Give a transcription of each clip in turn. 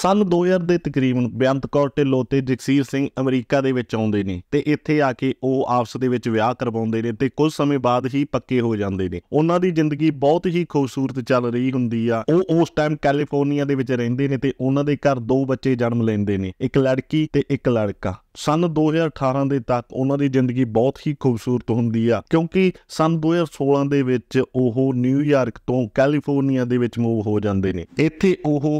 ਸਨ 2000 ਦੇ ਤਕਰੀਬਨ ਬਿਆੰਤ ਕੌਰ ਢਿੱਲੋਂ ਤੇ ਜਗਸੀਰ ਸਿੰਘ ਅਮਰੀਕਾ ਦੇ ਵਿੱਚ ਆਉਂਦੇ ਨੇ ਤੇ ਇੱਥੇ ਆ ਕੇ ਉਹ ਆਪਸ ਦੇ ਵਿੱਚ ਵਿਆਹ ਕਰਵਾਉਂਦੇ ਨੇ ਤੇ ਕੁਝ ਸਮੇਂ ਬਾਅਦ ਹੀ ਪੱਕੇ ਹੋ ਜਾਂਦੇ ਨੇ ਉਹਨਾਂ ਦੀ ਜ਼ਿੰਦਗੀ ਬਹੁਤ ਹੀ ਖੂਬਸੂਰਤ ਚੱਲ ਰਹੀ ਹੁੰਦੀ ਆ ਉਹ ਉਸ ਟਾਈਮ ਕੈਲੀਫੋਰਨੀਆ ਦੇ ਵਿੱਚ ਰਹਿੰਦੇ ਨੇ ਤੇ ਉਹਨਾਂ ਦੇ ਘਰ ਦੋ ਬੱਚੇ ਜਨਮ ਲੈਂਦੇ ਨੇ ਇੱਕ ਲੜਕੀ ਤੇ ਇੱਕ ਲੜਕਾ ਸਨ 2018 ਦੇ ਤੱਕ ਉਹਨਾਂ ਦੀ ਜ਼ਿੰਦਗੀ ਬਹੁਤ ਹੀ ਖੂਬਸੂਰਤ ਹੁੰਦੀ ਆ ਕਿਉਂਕਿ ਸਨ 2016 ਦੇ ਵਿੱਚ ਉਹ ਨਿਊਯਾਰਕ ਤੋਂ ਕੈਲੀਫੋਰਨੀਆ ਦੇ ਵਿੱਚ ਮੂਵ ਹੋ ਜਾਂਦੇ ਨੇ ਇੱਥੇ ਉਹ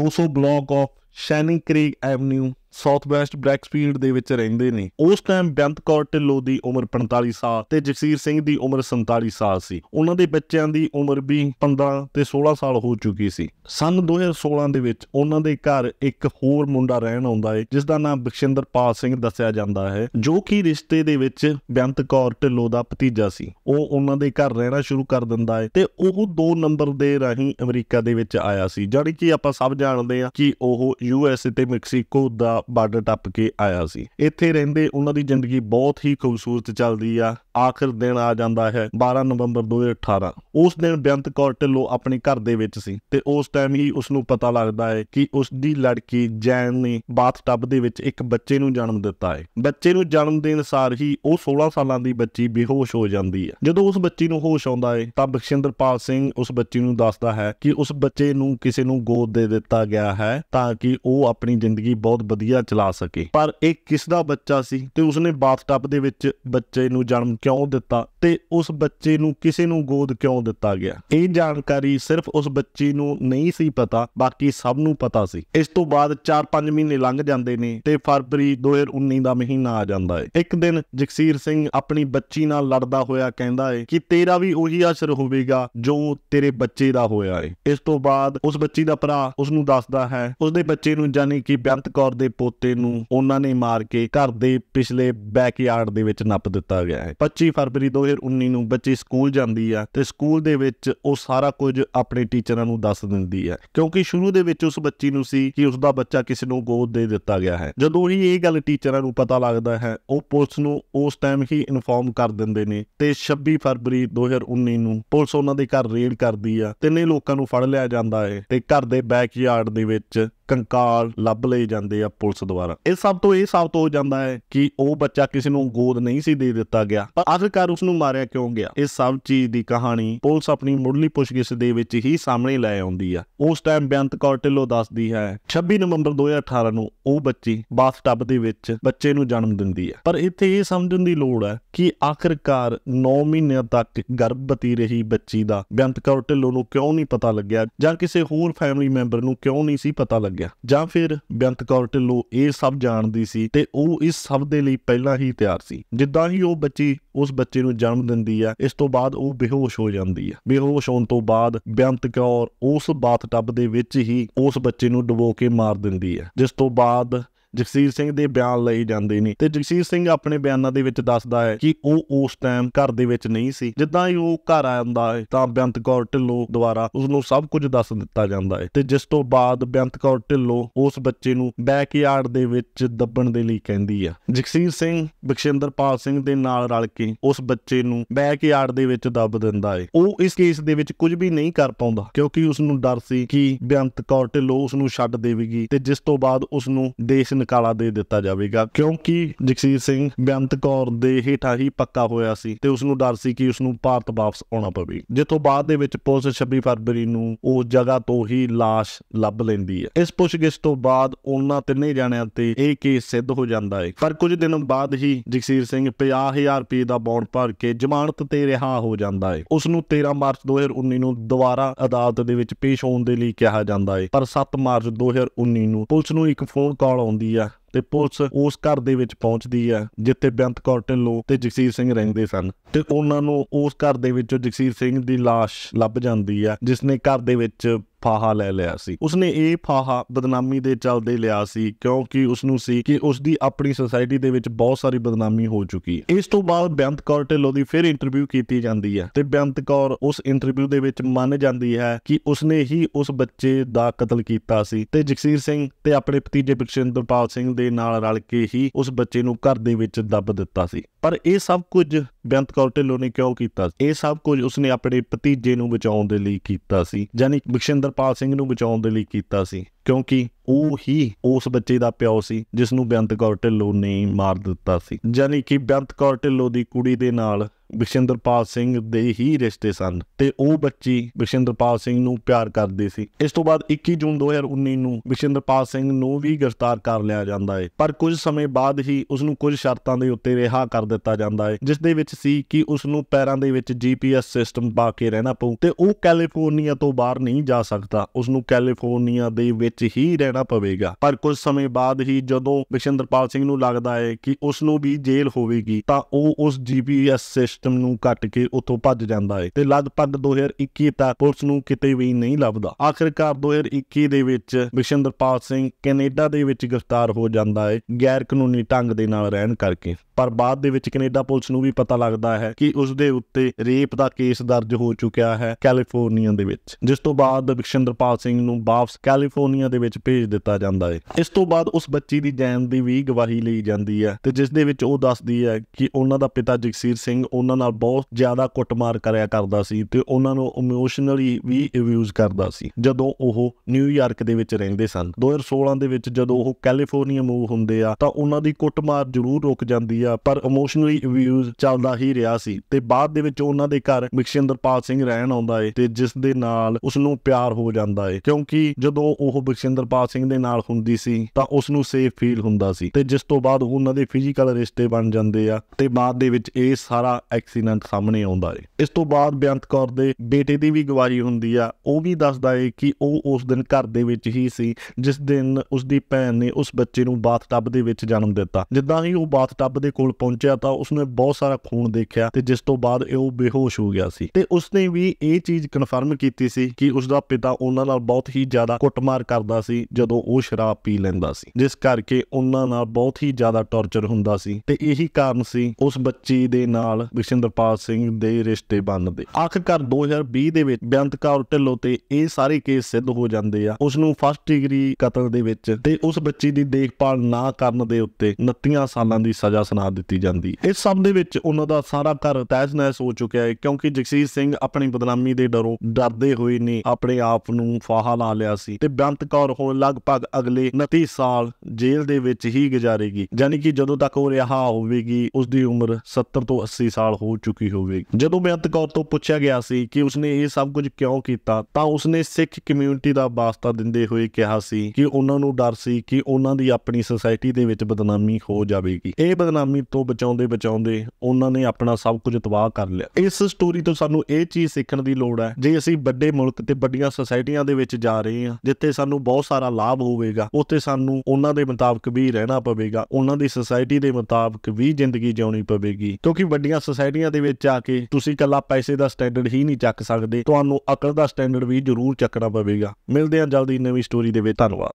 200 block of Channing Creek avenue south west Bakersfield ਦੇ ਵਿੱਚ ਰਹਿੰਦੇ ਨੇ ਉਸ ਟਾਈਮ ਬੈਂਤ ਕੌਰ ਢਿੱਲੋਂ ਦੀ ਉਮਰ 45 ਸਾਲ ਤੇ ਜਗਸੀਰ ਸਿੰਘ ਦੀ ਉਮਰ 47 ਸਾਲ ਸੀ ਉਹਨਾਂ ਦੇ ਬੱਚਿਆਂ ਦੀ ਉਮਰ ਵੀ 15 ਤੇ 16 ਸਾਲ ਹੋ ਚੁੱਕੀ ਸੀ ਸਨ 2016 ਦੇ ਵਿੱਚ ਉਹਨਾਂ ਦੇ ਘਰ ਇੱਕ ਹੋਰ ਮੁੰਡਾ ਰਹਿਣ ਆਉਂਦਾ ਹੈ ਜਿਸ ਦਾ ਨਾਮ ਬਖਸ਼ਿੰਦਰਪਾਲ ਸਿੰਘ ਦੱਸਿਆ ਜਾਂਦਾ ਹੈ ਜੋ ਕਿ ਰਿਸ਼ਤੇ ਦੇ ਵਿੱਚ ਬੈਂਤ ਕੌਰ ਢਿੱਲੋਂ ਦਾ ਭਤੀਜਾ ਸੀ ਉਹ ਉਹਨਾਂ ਦੇ ਘਰ ਰਹਿਣਾ ਸ਼ੁਰੂ ਕਰ ਦਿੰਦਾ ਹੈ ਤੇ ਉਹ ਦੋ ਨੰਬਰ ਦੇ ਰਾਹੀਂ ਅਮਰੀਕਾ ਦੇ ਵਿੱਚ ਆਇਆ ਸੀ ਜਾਨੀ ਕਿ ਆਪਾਂ ਸਭ ਜਾਣਦੇ ਆ ਕਿ ਉਹ ਯੂਐਸ ਤੇ ਮੈਕਸੀਕੋ ਦਾ ਬਾਰਡਰ ਟੱਪ ਕੇ ਆਇਆ ਸੀ ਇੱਥੇ ਰਹਿੰਦੇ ਉਹਨਾਂ ਦੀ ਜ਼ਿੰਦਗੀ ਬਹੁਤ ਹੀ ਖੂਬਸੂਰਤ ਚੱਲਦੀ ਆ ਆਖਰ ਦਿਨ ਆ ਜਾਂਦਾ ਹੈ 12 ਨਵੰਬਰ 2018 ਉਸ ਦਿਨ ਬਿਆੰਤ ਕੌਰ ਢਿੱਲੋਂ ਆਪਣੇ ਘਰ ਦੇ ਵਿੱਚ ਸੀ ਤੇ ਉਸ ਟਾਈਮ ਹੀ ਉਸ ਨੂੰ ਪਤਾ ਲੱਗਦਾ ਹੈ ਕਿ ਉਸ ਦੀ ਲੜਕੀ ਜੈਨ ਨੇ ਬਾਥ ਟੱਬ ਦੇ ਵਿੱਚ ਇੱਕ ਬੱਚੇ ਨੂੰ ਜਨਮ ਦਿੱਤਾ ਹੈ ਬੱਚੇ ਨੂੰ ਜਨਮ ਦੇ ਅਨਸਾਰ ਹੀ ਉਹ 16 ਸਾਲਾਂ ਦੀ ਬੱਚੀ ਬੇਹੋਸ਼ ਹੋ ਜਾਂਦੀ ਹੈ ਜਦੋਂ ਉਸ ਬੱਚੀ ਨੂੰ ਹੋਸ਼ ਆਉਂਦਾ ਹੈ ਤਾਂ ਬਖਸ਼ਿੰਦਰਪਾਲ ਸਿੰਘ ਉਸ ਬੱਚੀ ਨੂੰ ਦੱਸਦਾ ਹੈ ਕਿ ਉਸ ਬੱਚੇ ਨੂੰ ਕਿਸੇ ਨੂੰ ਗੋਦ ਦੇ ਦਿੱਤਾ ਗਿਆ ਹੈ ਤਾਂ ਕਿ ਉਹ ਆਪਣੀ ਜ਼ਿੰਦਗੀ ਬਹੁਤ ਵਧੀਆ ਚਲਾ ਸਕੇ ਪਰ ਇਹ ਕਿਸ ਦਾ ਬੱਚਾ ਸੀ ਤੇ ਉਸਨੇ ਬਾਥਟਬ ਦੇ ਵਿੱਚ ਬੱਚੇ ਨੂੰ ਜਨਮ ਕਿਉਂ ਦਿੱਤਾ ਤੇ ਉਸ ਬੱਚੇ ਨੂੰ ਕਿਸੇ ਨੂੰ ਗੋਦ ਕਿਉਂ ਦਿੱਤਾ ਗਿਆ ਇਹ ਜਾਣਕਾਰੀ ਸਿਰਫ ਉਸ ਬੱਚੇ ਨੂੰ ਨਹੀਂ ਸੀ ਪਤਾ ਬਾਕੀ ਸਭ ਨੂੰ ਪਤਾ ਸੀ ਇਸ ਤੋਂ ਬਾਅਦ 4-5 ਮਹੀਨੇ ਲੰਘ ਜਾਂਦੇ ਨੇ ਤੇ ਫਰਵਰੀ 2019 ਦਾ ਮਹੀਨਾ ਆ ਜਾਂਦਾ ਹੈ ਇੱਕ ਦਿਨ ਜਗਸੀਰ ਸਿੰਘ ਆਪਣੀ ਬੱਚੀ ਨਾਲ ਲੜਦਾ ਹੋਇਆ ਕਹਿੰਦਾ ਹੈ ਕਿ ਤੇਰਾ ਵੀ ਉਹੀ ਅਸਰ ਹੋਵੇਗਾ ਜੋ ਤੇਰੇ ਬੱਚੇ ਦਾ ਹੋਇਆ ਹੈ ਇਸ ਤੋਂ ਬਾਅਦ ਉਸ ਬੱਚੀ ਦਾ ਭਰਾ ਉਸ ਨੂੰ ਦੱਸਦਾ ਹੈ ਉਸਦੇ ਬੱਚੇ ਨੂੰ ਜਾਨੀ ਕਿ ਬਿਆੰਤ ਕੌਰ ਦੇ ਪੋਤੇ ਨੂੰ ਉਹਨਾਂ ਨੇ ਮਾਰ ਕੇ ਘਰ ਦੇ ਪਿਛਲੇ ਬੈਕਯਾਰਡ ਦੇ ਵਿੱਚ ਨੱਪ ਦਿੱਤਾ ਗਿਆ ਹੈ 25 ਫਰਵਰੀ 2019 ਨੂੰ ਬੱਚੀ ਸਕੂਲ ਜਾਂਦੀ ਆ ਤੇ ਸਕੂਲ ਦੇ ਵਿੱਚ ਉਹ ਸਾਰਾ ਕੁਝ ਆਪਣੇ ਟੀਚਰਾਂ ਨੂੰ ਦੱਸ ਦਿੰਦੀ ਹੈ ਕਿਉਂਕਿ ਸ਼ੁਰੂ ਦੇ ਵਿੱਚ ਉਸ ਬੱਚੀ ਨੂੰ ਸੀ ਕਿ ਉਸ ਦਾ ਬੱਚਾ ਕਿਸੇ ਨੂੰ ਗੋਦ ਦੇ ਦਿੱਤਾ ਗਿਆ ਹੈ ਜਦੋਂ ਹੀ ਇਹ ਗੱਲ ਟੀਚਰਾਂ ਨੂੰ ਪਤਾ ਲੱਗਦਾ ਹੈ ਉਹ ਪੁਲਿਸ ਨੂੰ ਉਸ ਟਾਈਮ ਹੀ ਇਨਫੋਰਮ ਕਰ ਦਿੰਦੇ ਨੇ ਤੇ 26 ਫਰਵਰੀ 2019 ਨੂੰ ਪੁਲਿਸ ਉਹਨਾਂ ਦੇ ਘਰ ਰੇਡ ਕਰਦੀ ਆ ਤਿੰਨੇ ਲੋਕਾਂ ਨੂੰ ਫੜ ਲਿਆ ਜਾਂਦਾ ਹੈ ਤੇ ਘਰ ਦੇ ਬੈਕਯਾਰਡ ਦੇ ਵਿੱਚ ਕੰਕਾਲ ਲੱਭ ਲਏ ਜਾਂਦੇ ਆ ਪੁਲਿਸ ਦੁਆਰਾ ਇਹ ਸਭ ਤੋਂ ਇਹ ਸਭ ਤੋਂ ਹੋ ਜਾਂਦਾ ਹੈ ਕਿ ਉਹ ਬੱਚਾ ਕਿਸੇ ਨੂੰ ਗੋਦ ਨਹੀਂ ਸੀ ਦੇ ਦਿੱਤਾ ਗਿਆ ਪਰ ਆਖਰਕਾਰ ਉਸ ਨੂੰ ਮਾਰਿਆ ਕਿਉਂ ਗਿਆ ਇਹ ਸਭ ਚੀਜ਼ ਦੀ ਕਹਾਣੀ ਪੁਲਿਸ ਆਪਣੀ ਮੁੱਢਲੀ ਪੁੱਛਗਿੱਛ ਦੇ ਵਿੱਚ ਹੀ ਸਾਹਮਣੇ ਲੈ ਆਉਂਦੀ ਆ ਉਸ ਟਾਈਮ ਬਿਆੰਤ ਕੌਰ ਢਿੱਲੋਂ ਦੱਸਦੀ ਹੈ 26 ਨਵੰਬਰ 2018 ਨੂੰ ਉਹ ਬੱਚੀ ਬਾਥ ਟੱਬ ਦੇ ਵਿੱਚ ਬੱਚੇ ਨੂੰ ਜਨਮ ਦਿੰਦੀ ਹੈ ਪਰ ਇੱਥੇ ਇਹ ਸਮਝਣ ਦੀ ਲੋੜ ਹੈ ਕਿ ਆਖਰਕਾਰ 9 ਮਹੀਨਿਆਂ ਤੱਕ ਗਰਭਵਤੀ ਰਹੀ ਬੱਚੀ ਦਾ ਬਿਆੰਤ ਕੌਰ ਢਿੱਲੋਂ ਨੂੰ ਕਿਉਂ ਨਹੀਂ ਪਤਾ ਲੱਗਿਆ ਜਾਂ ਕਿਸੇ ਹੋਰ ਫੈਮਿਲੀ ਮੈਂਬਰ ਨੂੰ ਕਿਉਂ ਨਹੀਂ ਸੀ ਪਤਾ ਲੱਗਿਆ ਗਿਆ ਜਾਂ ਫਿਰ ਬਿਆੰਤ ਕੌਰ ਢਿੱਲੋ ਇਹ ਸਭ ਜਾਣਦੀ ਸੀ ਤੇ ਉਹ ਇਸ ਸਭ ਦੇ ਲਈ ਪਹਿਲਾਂ ਹੀ ਤਿਆਰ ਸੀ ਜਿੱਦਾਂ ਹੀ ਉਹ ਬੱਚੀ ਉਸ ਬੱਚੇ ਨੂੰ ਜਨਮ ਦਿੰਦੀ ਆ ਇਸ ਤੋਂ ਬਾਅਦ ਉਹ ਬੇਹੋਸ਼ ਹੋ ਜਾਂਦੀ ਆ ਬੇਹੋਸ਼ ਹੋਣ ਤੋਂ ਬਾਅਦ ਬਿਆੰਤ ਕੌਰ ਉਸ ਟੱਬ ਦੇ ਵਿੱਚ ਹੀ ਉਸ ਬੱਚੇ ਨੂੰ ਡੁਬੋ ਕੇ ਮਾਰ ਦਿੰਦੀ ਆ ਜਿਸ ਤੋਂ ਬਾਅਦ ਜਗਸੀਰ ਸਿੰਘ ਦੇ ਬਿਆਨ ਲਈ ਜਾਂਦੇ ਨੇ ਤੇ ਜਗਸੀਰ ਸਿੰਘ ਆਪਣੇ ਬਿਆਨਾਂ ਦੇ ਵਿੱਚ ਦੱਸਦਾ ਹੈ ਕਿ ਉਹ ਉਸ ਟਾਈਮ ਘਰ ਦੇ ਵਿੱਚ ਨਹੀਂ ਸੀ ਜਿੱਦਾਂ ਹੀ ਉਹ ਘਰ ਆਉਂਦਾ ਹੈ ਤਾਂ ਬਿਆਨਤ ਕੌਰ ਢਿੱਲੋਂ ਦੁਆਰਾ ਉਸ ਨੂੰ ਸਭ ਕੁਝ ਦੱਸ ਦਿੱਤਾ ਜਾਂਦਾ ਹੈ ਤੇ ਜਿਸ ਤੋਂ ਬਾਅਦ ਬਿਆਨਤ ਕੌਰ ਢਿੱਲੋਂ ਉਸ ਬੱਚੇ ਨੂੰ ਬੈਕਯਾਰਡ ਦੇ ਵਿੱਚ ਦੱਬਣ ਦੇ ਲਈ ਕਹਿੰਦੀ ਆ ਜਗਸੀਰ ਸਿੰਘ ਬਖਸ਼ਿੰਦਰਪਾਲ ਸਿੰਘ ਦੇ ਨਾਲ ਰਲ ਕੇ ਉਸ ਬੱਚੇ ਨੂੰ ਬੈਕਯਾਰਡ ਦੇ ਵਿੱਚ ਦੱਬ ਦਿੰਦਾ ਹੈ ਉਹ ਇਸ ਕੇਸ ਦੇ ਵਿੱਚ ਕੁਝ ਵੀ ਨਹੀਂ ਕਰ ਪਾਉਂਦਾ ਕਿਉਂਕਿ ਉਸ ਨੂੰ ਡਰ ਸੀ ਕਿ ਬਿਆਨਤ ਕੌਰ ਢਿੱਲੋਂ ਉਸ ਨੂੰ ਛੱਡ ਦੇਵੇਗੀ ਤੇ ਜਿਸ ਤੋਂ ਬਾਅਦ ਉਸ ਨੂੰ ਦੇਸ਼ ਨਿਕਾਲਾ ਦੇ ਦਿੱਤਾ ਜਾਵੇਗਾ ਕਿਉਂਕਿ ਜਗਸੀਰ ਸਿੰਘ ਬੇਅੰਤ ਕੌਰ ਦੇ ਹੇਠਾਂ ਹੀ ਪੱਕਾ ਹੋਇਆ ਸੀ ਤੇ ਉਸ ਨੂੰ ਡਰ ਸੀ ਕਿ ਉਸ ਨੂੰ ਭਾਰਤ ਵਾਪਸ ਆਉਣਾ ਪਵੇ ਜਿੱਥੋਂ ਬਾਅਦ ਦੇ ਵਿੱਚ ਪੁਲਿਸ 26 ਫਰਵਰੀ ਨੂੰ ਉਹ ਜਗ੍ਹਾ ਤੋਂ ਹੀ লাশ ਲੱਭ ਲੈਂਦੀ ਹੈ ਇਸ ਪੁੱਛਗਿੱਛ ਤੋਂ ਬਾਅਦ ਉਹਨਾਂ ਤਿੰਨੇ ਜਾਣਿਆਂ ਤੇ ਇਹ ਕੇਸ ਸਿੱਧ ਹੋ ਜਾਂਦਾ ਹੈ ਪਰ ਕੁਝ ਦਿਨ ਬਾਅਦ ਹੀ ਜਗਸੀਰ ਸਿੰਘ 50000 ਰੁਪਏ ਦਾ ਬੌਂਡ ਭਰ ਕੇ ਜ਼ਮਾਨਤ ਤੇ ਰਿਹਾ ਹੋ ਜਾਂਦਾ ਹੈ ਉਸ ਨੂੰ 13 ਮਾਰਚ 2019 ਨੂੰ ਦੁਬਾਰਾ ਅਦਾਲਤ ਦੇ ਵਿੱਚ ਪੇਸ਼ ਹੋਣ ਦੇ ਲਈ ਕਿਹਾ ਜਾਂਦਾ ਹੈ ਪਰ 7 ਮਾਰਚ 2019 ਨੂੰ ਪੁਲਿਸ ਨੂੰ ਇੱਕ ਫੋਨ ਕਾਲ ਆਉਂਦੀ Yeah. ਤੇ ਪੁਲਿਸ ਉਸ ਘਰ ਦੇ ਵਿੱਚ ਪਹੁੰਚਦੀ ਆ ਜਿੱਥੇ ਬੰਤ ਕੌਰ ਢਿੱਲੋਂ ਤੇ ਜਗਸੀਰ ਸਿੰਘ ਰਹਿੰਦੇ ਸਨ ਤੇ ਉਹਨਾਂ ਨੂੰ ਉਸ ਘਰ ਦੇ ਵਿੱਚੋਂ ਜਗਸੀਰ ਸਿੰਘ ਦੀ লাশ ਲੱਭ ਜਾਂਦੀ ਆ ਜਿਸ ਨੇ ਘਰ ਦੇ ਵਿੱਚ ਫਾਹਾ ਲੈ ਲਿਆ ਸੀ ਉਸਨੇ ਇਹ ਫਾਹਾ ਬਦਨਾਮੀ ਦੇ ਚੱਲਦੇ ਲਿਆ ਸੀ ਕਿਉਂਕਿ ਉਸ ਨੂੰ ਸੀ ਕਿ ਉਸ ਦੀ ਆਪਣੀ ਸੋਸਾਇਟੀ ਦੇ ਵਿੱਚ ਬਹੁਤ ਸਾਰੀ ਬਦਨਾਮੀ ਹੋ ਚੁੱਕੀ ਹੈ ਇਸ ਤੋਂ ਬਾਅਦ ਬੇਅੰਤ ਕੌਰ ਢਿੱਲੋਂ ਦੀ ਫਿਰ ਇੰਟਰਵਿਊ ਕੀਤੀ ਜਾਂਦੀ ਹੈ ਤੇ ਬੇਅੰਤ ਕੌਰ ਉਸ ਇੰਟਰਵਿਊ ਦੇ ਵਿੱਚ ਮੰਨ ਜਾਂਦੀ ਹੈ ਕਿ ਉਸਨੇ ਹੀ ਉਸ ਬੱਚੇ ਦਾ ਕਤਲ ਕੀਤਾ ਸੀ ਤੇ ਜਗਸੀਰ ਸਿੰਘ ਤੇ ਆਪਣੇ ਭਤੀਜੇ ਬਿਕਸ਼ਿੰਦਰਪਾਲ ਸਿੰਘ ਦੇ ਨਾਲ ਰਲ ਕੇ ਹੀ ਉਸ ਬੱਚੇ ਨੂੰ ਘਰ ਦੇ ਵਿੱਚ ਦੱਬ ਦਿੱਤਾ ਸੀ ਪਰ ਇਹ ਸਭ ਕੁਝ ਬੇਅੰਤ ਕੌਰ ਢਿੱਲੋਂ ਨੇ ਕਿਉਂ ਕੀਤਾ ਇਹ ਸਭ ਕੁਝ ਉਸਨੇ ਆਪਣੇ ਭਤੀਜੇ ਨੂੰ ਬਚਾਉਣ ਦੇ ਲਈ ਕੀਤਾ ਸੀ ਯਾਨੀ ਬਖਸ਼ਿੰਦਰਪਾਲ ਸਿੰਘ ਨੂੰ ਬਚਾਉਣ ਦੇ ਲਈ ਕੀਤਾ ਸੀ ਕਿਉਂਕਿ ਉਹ ਹੀ ਉਸ ਬੱਚੇ ਦਾ ਪਿਓ ਸੀ ਜਿਸ ਨੂੰ ਬੇਅੰਤ ਕੌਰ ਢਿੱਲੋਂ ਨੇ ਮਾਰ ਦਿੱਤਾ ਸੀ ਯਾਨੀ ਕਿ ਬੇਅੰਤ ਕੌਰ ਢਿੱਲੋਂ ਦੀ ਕੁੜੀ ਦੇ ਨਾਲ ਵਿਸ਼ਿੰਦਰਪਾਲ ਸਿੰਘ ਦੇ ਹੀ ਰਿਸ਼ਤੇ ਸਨ ਤੇ ਉਹ ਬੱਚੀ ਵਿਸ਼ਿੰਦਰਪਾਲ ਸਿੰਘ ਨੂੰ ਪਿਆਰ ਕਰਦੀ ਸੀ ਇਸ ਤੋਂ ਬਾਅਦ 21 ਜੂਨ 2019 ਨੂੰ ਵਿਸ਼ਿੰਦਰਪਾਲ ਸਿੰਘ ਨੂੰ ਵੀ ਗ੍ਰਿਫਤਾਰ ਕਰ ਲਿਆ ਜਾਂਦਾ ਹੈ ਪਰ ਕੁਝ ਸਮੇਂ ਬਾਅਦ ਹੀ ਉਸ ਨੂੰ ਕੁਝ ਸ਼ਰਤਾਂ ਦੇ ਉੱਤੇ ਰਿਹਾ ਕਰ ਦਿੱਤਾ ਜਾਂਦਾ ਹੈ ਜਿਸ ਦੇ ਵਿੱਚ ਸੀ ਕਿ ਉਸ ਨੂੰ ਪੈਰਾਂ ਦੇ ਵਿੱਚ ਜੀਪੀਐਸ ਸਿਸਟਮ ਪਾ ਕੇ ਰਹਿਣਾ ਪਊ ਤੇ ਉਹ ਕੈਲੀਫੋਰਨੀਆ ਤੋਂ ਬਾਹਰ ਨਹੀਂ ਜਾ ਸਕਦਾ ਉਸ ਨੂੰ ਕੈਲੀਫੋਰਨੀਆ ਦੇ ਵਿੱਚ ਹੀ ਰਹਿਣਾ ਪਵੇਗਾ ਪਰ ਕੁਝ ਸਮੇਂ ਬਾਅਦ ਹੀ ਜਦੋਂ ਵਿਸ਼ਿੰਦਰਪਾਲ ਸਿੰਘ ਨੂੰ ਲੱਗਦਾ ਹੈ ਕਿ ਉਸ ਨੂੰ ਵੀ ਜੇਲ੍ਹ ਹੋਵੇਗੀ ਤਾਂ ਉਹ ਉਸ ਜੀਪੀਐਸ ਸਿਸਟਮ ਨੂੰ ਕੱਟ ਕੇ ਉੱਥੋਂ ਭੱਜ ਜਾਂਦਾ ਹੈ ਤੇ ਲਗਭਗ 2021 ਤੱਕ ਪੁਲਿਸ ਨੂੰ ਕਿਤੇ ਵੀ ਨਹੀਂ ਲੱਭਦਾ ਆਖਿਰਕਾਰ 2021 ਦੇ ਵਿੱਚ ਵਿਸ਼ਿੰਦਰਪਾਲ ਸਿੰਘ ਕੈਨੇਡਾ ਦੇ ਵਿੱਚ ਗ੍ਰਿਫਤਾਰ ਹੋ ਜਾਂਦਾ ਹੈ ਗੈਰ ਕਾਨੂੰਨੀ ਢੰਗ ਦੇ ਨਾਲ ਰਹਿਣ ਕਰਕੇ ਪਰ ਬਾਅਦ ਦੇ ਵਿੱਚ ਕੈਨੇਡਾ ਪੁਲਿਸ ਨੂੰ ਵੀ ਪਤਾ ਲੱਗਦਾ ਹੈ ਕਿ ਉਸ ਦੇ ਉੱਤੇ ਰੇਪ ਦਾ ਕੇਸ ਦਰਜ ਹੋ ਚੁੱਕਿਆ ਹੈ ਕੈਲੀਫੋਰਨੀਆ ਦੇ ਵਿੱਚ ਜਿਸ ਤੋਂ ਬਾਅਦ ਵਿਸ਼ਿੰਦਰਪਾਲ ਸਿੰਘ ਨੂੰ ਵਾਪਸ ਕੈਲੀਫੋਰਨੀਆ ਦੇ ਵਿੱਚ ਭੇਜ ਦਿੱਤਾ ਜਾਂਦਾ ਹੈ ਇਸ ਤੋਂ ਬਾਅਦ ਉਸ ਬੱਚੀ ਦੀ ਜਨਮ ਦੀ ਵੀ ਗਵਾਹੀ ਲਈ ਜਾਂਦੀ ਹੈ ਤੇ ਜਿਸ ਦੇ ਵਿੱਚ ਉਹ ਦੱਸਦੀ ਹੈ ਕਿ ਉਹਨਾਂ ਦਾ ਪਿਤਾ ਜਗਸੀਰ ਸਿੰਘ ਉਹਨਾਂ ਉਹਨਾਂ ਨਾਲ ਬਹੁਤ ਜ਼ਿਆਦਾ ਕੁੱਟਮਾਰ ਕਰਿਆ ਕਰਦਾ ਸੀ ਤੇ ਉਹਨਾਂ ਨੂੰ ਇਮੋਸ਼ਨਲੀ ਵੀ ਅਬਿਊਜ਼ ਕਰਦਾ ਸੀ ਜਦੋਂ ਉਹ ਨਿਊਯਾਰਕ ਦੇ ਵਿੱਚ ਰਹਿੰਦੇ ਸਨ 2016 ਦੇ ਵਿੱਚ ਜਦੋਂ ਉਹ ਕੈਲੀਫੋਰਨੀਆ ਮੂਵ ਹੁੰਦੇ ਆ ਤਾਂ ਉਹਨਾਂ ਦੀ ਕੁੱਟਮਾਰ ਜ਼ਰੂਰ ਰੁਕ ਜਾਂਦੀ ਆ ਪਰ ਇਮੋਸ਼ਨਲੀ ਅਬਿਊਜ਼ ਚੱਲਦਾ ਹੀ ਰਿਹਾ ਸੀ ਤੇ ਬਾਅਦ ਦੇ ਵਿੱਚ ਉਹਨਾਂ ਦੇ ਘਰ ਬਖਸ਼ਿੰਦਰਪਾਲ ਸਿੰਘ ਰਹਿਣ ਆਉਂਦਾ ਏ ਤੇ ਜਿਸ ਦੇ ਨਾਲ ਉਸ ਨੂੰ ਪਿਆਰ ਹੋ ਜਾਂਦਾ ਏ ਕਿਉਂਕਿ ਜਦੋਂ ਉਹ ਬਖਸ਼ਿੰਦਰਪਾਲ ਸਿੰਘ ਦੇ ਨਾਲ ਹੁੰਦੀ ਸੀ ਤਾਂ ਉਸ ਨੂੰ ਸੇਫ ਫੀਲ ਹੁੰਦਾ ਸੀ ਤੇ ਜਿਸ ਤੋਂ ਬਾਅਦ ਉਹਨਾਂ ਦੇ ਫਿਜ਼ੀਕਲ ਰਿਸ਼ਤੇ ਬਣ ਜਾਂਦੇ ਆ ਤੇ ਬਾਅਦ ਦੇ ਵਿੱਚ ਇਹ ਸਾਰਾ ਐਕਸੀਡੈਂਟ ਸਾਹਮਣੇ ਆਉਂਦਾ ਏ ਇਸ ਤੋਂ ਬਾਅਦ ਬਿਆੰਤ ਕੌਰ ਦੇ ਬੇਟੇ ਦੀ ਵੀ ਗਵਾਹੀ ਹੁੰਦੀ ਆ ਉਹ ਵੀ ਦੱਸਦਾ ਏ ਕਿ ਉਹ ਉਸ ਦਿਨ ਘਰ ਦੇ ਵਿੱਚ ਹੀ ਸੀ ਜਿਸ ਦਿਨ ਉਸ ਦੀ ਭੈਣ ਨੇ ਉਸ ਬੱਚੇ ਨੂੰ ਬਾਥ ਟੱਬ ਦੇ ਵਿੱਚ ਜਨਮ ਦਿੱਤਾ ਜਿੱਦਾਂ ਹੀ ਉਹ ਬਾਥ ਟੱਬ ਦੇ ਕੋਲ ਪਹੁੰਚਿਆ ਤਾਂ ਉਸਨੇ ਬਹੁਤ ਸਾਰਾ ਖੂਨ ਦੇਖਿਆ ਤੇ ਜਿਸ ਤੋਂ ਬਾਅਦ ਇਹ ਉਹ ਬੇਹੋਸ਼ ਹੋ ਗਿਆ ਸੀ ਤੇ ਉਸਨੇ ਵੀ ਇਹ ਚੀਜ਼ ਕਨਫਰਮ ਕੀਤੀ ਸੀ ਕਿ ਉਸ ਦਾ ਪਿਤਾ ਉਹਨਾਂ ਨਾਲ ਬਹੁਤ ਹੀ ਜ਼ਿਆਦਾ ਕੁੱਟਮਾਰ ਕਰਦਾ ਸੀ ਜਦੋਂ ਉਹ ਸ਼ਰਾਬ ਪੀ ਲੈਂਦਾ ਸੀ ਜਿਸ ਕਰਕੇ ਉਹਨਾਂ ਨਾਲ ਬਹੁਤ ਹੀ ਜ਼ਿਆਦਾ ਟੌਰਚਰ ਹੁੰਦਾ ਸੀ ਤੇ ਇਹੀ ਕਾਰਨ ਸੀ ਉਸ ਬੱਚੀ ਦੇ ਨਾਲ ਵਿਸ਼ਿੰਦਰਪਾਲ ਸਿੰਘ ਦੇ ਰਿਸ਼ਤੇ ਬਣਦੇ ਆਖਰਕਾਰ 2020 ਦੇ ਵਿੱਚ ਬਿਆੰਤ ਕੌਰ ਢਿੱਲੋਂ ਤੇ ਇਹ ਸਾਰੇ ਕੇਸ ਸਿੱਧ ਹੋ ਜਾਂਦੇ ਆ ਉਸ ਨੂੰ ਫਸਟ ਡਿਗਰੀ ਕਤਲ ਦੇ ਵਿੱਚ ਤੇ ਉਸ ਬੱਚੀ ਦੀ ਦੇਖਭਾਲ ਨਾ ਕਰਨ ਦੇ ਉੱਤੇ 29 ਸਾਲਾਂ ਦੀ ਸਜ਼ਾ ਸੁਣਾ ਦਿੱਤੀ ਜਾਂਦੀ ਇਸ ਸਭ ਦੇ ਵਿੱਚ ਉਹਨਾਂ ਦਾ ਸਾਰਾ ਘਰ ਤੈਸ-ਨੈਸ ਹੋ ਚੁੱਕਿਆ ਹੈ ਕਿਉਂਕਿ ਜਗਸੀਰ ਸਿੰਘ ਆਪਣੀ ਬਦਨਾਮੀ ਦੇ ਡਰੋਂ ਡਰਦੇ ਹੋਏ ਨੇ ਆਪਣੇ ਆਪ ਨੂੰ ਫਾਹਾ ਲਾ ਲਿਆ ਸੀ ਤੇ ਬਿਆੰਤ ਕੌਰ ਹੁਣ ਲਗਭਗ ਅਗਲੇ 29 ਸਾਲ ਜੇਲ੍ਹ ਦੇ ਵਿੱਚ ਹੀ ਗੁਜ਼ਾਰੇਗੀ ਯਾਨੀ ਕਿ ਜਦੋਂ ਤੱਕ ਉਹ ਰਿਹਾ ਹੋਵੇਗੀ ਉਸ ਦੀ ਉਮਰ 70 ਤੋਂ 80 ਸਾਲ ਨਾਲ ਹੋ ਚੁੱਕੀ ਹੋਵੇ ਜਦੋਂ ਬੇਅੰਤ ਕੌਰ ਤੋਂ ਪੁੱਛਿਆ ਗਿਆ ਸੀ ਕਿ ਉਸਨੇ ਇਹ ਸਭ ਕੁਝ ਕਿਉਂ ਕੀਤਾ ਤਾਂ ਉਸਨੇ ਸਿੱਖ ਕਮਿਊਨਿਟੀ ਦਾ ਵਾਸਤਾ ਦਿੰਦੇ ਹੋਏ ਕਿਹਾ ਸੀ ਕਿ ਉਹਨਾਂ ਨੂੰ ਡਰ ਸੀ ਕਿ ਉਹਨਾਂ ਦੀ ਆਪਣੀ ਸੋਸਾਇਟੀ ਦੇ ਵਿੱਚ ਬਦਨਾਮੀ ਹੋ ਜਾਵੇਗੀ ਇਹ ਬਦਨਾਮੀ ਤੋਂ ਬਚਾਉਂਦੇ ਬਚਾਉਂਦੇ ਉਹਨਾਂ ਨੇ ਆਪਣਾ ਸਭ ਕੁਝ ਤਬਾਹ ਕਰ ਲਿਆ ਇਸ ਸਟੋਰੀ ਤੋਂ ਸਾਨੂੰ ਇਹ ਚੀਜ਼ ਸਿੱਖਣ ਦੀ ਲੋੜ ਹੈ ਜੇ ਅਸੀਂ ਵੱਡੇ ਮੁਲਕ ਤੇ ਵੱਡੀਆਂ ਸੋਸਾਇਟੀਆਂ ਦੇ ਵਿੱਚ ਜਾ ਰਹੇ ਹਾਂ ਜਿੱਥੇ ਸਾਨੂੰ ਬਹੁਤ ਸਾਰਾ ਲਾਭ ਹੋਵੇਗਾ ਉੱਥੇ ਸਾਨੂੰ ਉਹਨਾਂ ਦੇ ਮੁਤਾਬਕ ਵੀ ਰਹਿਣਾ ਪਵੇਗਾ ਉਹਨਾਂ ਦੀ ਸੋਸਾਇਟੀ ਦੇ ਮੁਤਾਬਕ ਵੀ ਜ਼ਿੰਦਗੀ ਜਿਉਣੀ ਪਵੇਗੀ ਕਿਉਂਕਿ ਵੱਡੀਆਂ ਸੁਸਾਇਟੀਆਂ ਦੇ ਵਿੱਚ ਆ ਕੇ ਤੁਸੀਂ ਇਕੱਲਾ ਪੈਸੇ ਦਾ ਸਟੈਂਡਰਡ ਹੀ ਨਹੀਂ ਚੱਕ ਸਕਦੇ ਤੁਹਾਨੂੰ ਅਕਲ ਦਾ ਸਟੈਂਡਰਡ ਵੀ ਜ਼ਰੂਰ ਚੱਕਣਾ ਪਵੇਗਾ ਮਿਲਦੇ ਹਾਂ ਜਲਦੀ ਨਵੀਂ ਸਟੋਰੀ ਦੇ ਵਿੱਚ ਧੰਨਵਾਦ